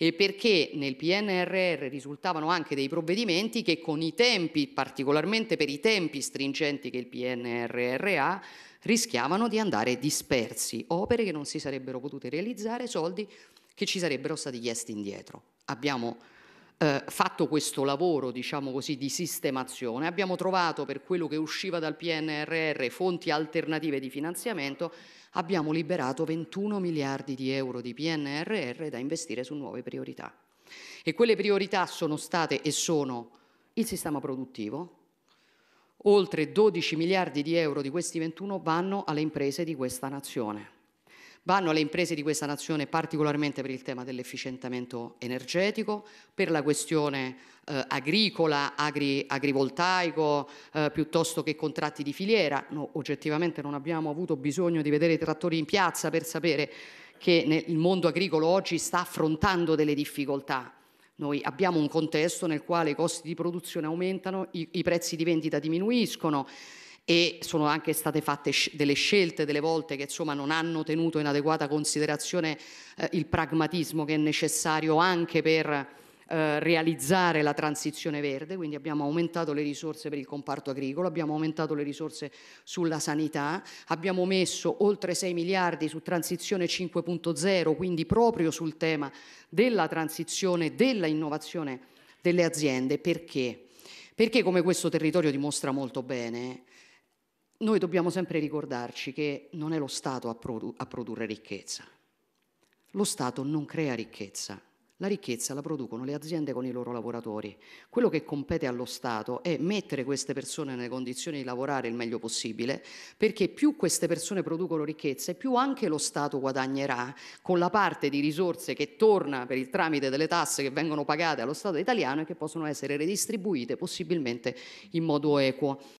e perché nel PNRR risultavano anche dei provvedimenti che con i tempi, particolarmente per i tempi stringenti che il PNRR ha, rischiavano di andare dispersi, opere che non si sarebbero potute realizzare, soldi che ci sarebbero stati chiesti indietro. Abbiamo eh, fatto questo lavoro diciamo così, di sistemazione, abbiamo trovato per quello che usciva dal PNRR fonti alternative di finanziamento, abbiamo liberato 21 miliardi di euro di PNRR da investire su nuove priorità. E quelle priorità sono state e sono il sistema produttivo, oltre 12 miliardi di euro di questi 21 vanno alle imprese di questa nazione Vanno alle imprese di questa nazione particolarmente per il tema dell'efficientamento energetico, per la questione eh, agricola, agri, agrivoltaico, eh, piuttosto che contratti di filiera. No, oggettivamente non abbiamo avuto bisogno di vedere i trattori in piazza per sapere che nel, il mondo agricolo oggi sta affrontando delle difficoltà. Noi abbiamo un contesto nel quale i costi di produzione aumentano, i, i prezzi di vendita diminuiscono e sono anche state fatte delle scelte delle volte che insomma non hanno tenuto in adeguata considerazione eh, il pragmatismo che è necessario anche per eh, realizzare la transizione verde, quindi abbiamo aumentato le risorse per il comparto agricolo, abbiamo aumentato le risorse sulla sanità, abbiamo messo oltre 6 miliardi su transizione 5.0, quindi proprio sul tema della transizione, della innovazione delle aziende. Perché? Perché come questo territorio dimostra molto bene, noi dobbiamo sempre ricordarci che non è lo Stato a, produ- a produrre ricchezza. Lo Stato non crea ricchezza, la ricchezza la producono le aziende con i loro lavoratori. Quello che compete allo Stato è mettere queste persone nelle condizioni di lavorare il meglio possibile, perché più queste persone producono ricchezza e più anche lo Stato guadagnerà con la parte di risorse che torna per il tramite delle tasse che vengono pagate allo Stato italiano e che possono essere redistribuite possibilmente in modo equo.